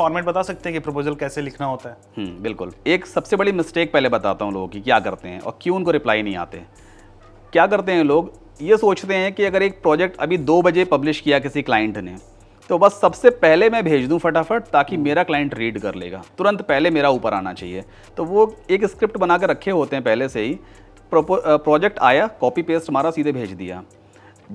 Format बता सकते हैं कि प्रपोजल कैसे लिखना होता है हम्म, बिल्कुल एक सबसे बड़ी मिस्टेक पहले बताता हूँ लोगों की क्या करते हैं और क्यों उनको रिप्लाई नहीं आते क्या करते हैं लोग ये सोचते हैं कि अगर एक प्रोजेक्ट अभी दो बजे पब्लिश किया किसी क्लाइंट ने तो बस सबसे पहले मैं भेज दूं फटाफट ताकि मेरा क्लाइंट रीड कर लेगा तुरंत पहले मेरा ऊपर आना चाहिए तो वो एक स्क्रिप्ट बना कर रखे होते हैं पहले से ही प्रोजेक्ट आया कॉपी पेस्ट हमारा सीधे भेज दिया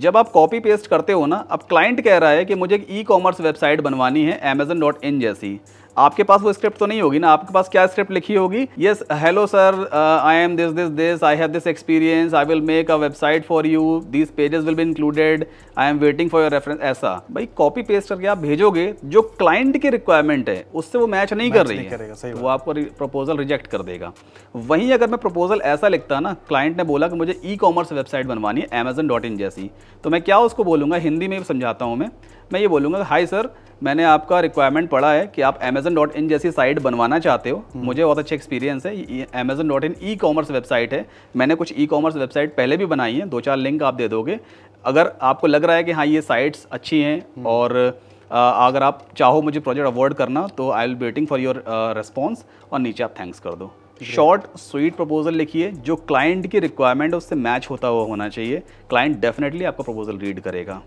जब आप कॉपी पेस्ट करते हो ना अब क्लाइंट कह रहा है कि मुझे एक ई कॉमर्स वेबसाइट बनवानी है अमेजन डॉट इन जैसी आपके पास वो स्क्रिप्ट तो नहीं होगी ना आपके पास क्या स्क्रिप्ट लिखी होगी yes hello sir I am this this this I have this experience I will make a website for you this pages will be included I am waiting for your reference ऐसा भाई copy paste करके आप भेजोगे जो client की requirement है उससे वो मैच नहीं मैच कर रही है वो आपको प्रपोजल रिजेक्ट कर देगा वहीं अगर मैं प्रपोजल ऐसा लिखता ना क्लाइंट ने बोला कि मुझे ई कॉमर्स वेबसाइट बनवानी है अमेजन डॉट जैसी तो मैं क्या उसको बोलूँगा हिंदी में समझाता हूँ मैं मैं ये बोलूँगा हाय सर मैंने आपका रिक्वायरमेंट पढ़ा है कि आप अमेजन डॉट इन जैसी साइट बनवाना चाहते हो हम्म। मुझे बहुत अच्छा एक्सपीरियंस है Amazon dot in e commerce website है मैंने कुछ ई कॉमर्स वेबसाइट पहले भी बनाई है दो चार लिंक आप दे दोगे अगर आपको लग रहा है कि हाँ ये साइट्स अच्छी हैं हम्म। और आ, अगर आप चाहो मुझे प्रोजेक्ट अवॉर्ड करना तो I will waiting for your response और नीचे आप थैंक्स कर दो शॉर्ट स्वीट प्रपोजल लिखिए जो क्लाइंट की रिक्वायरमेंट है उससे मैच होता हुआ होना चाहिए क्लाइंट डेफिनेटली आपका प्रपोजल रीड करेगा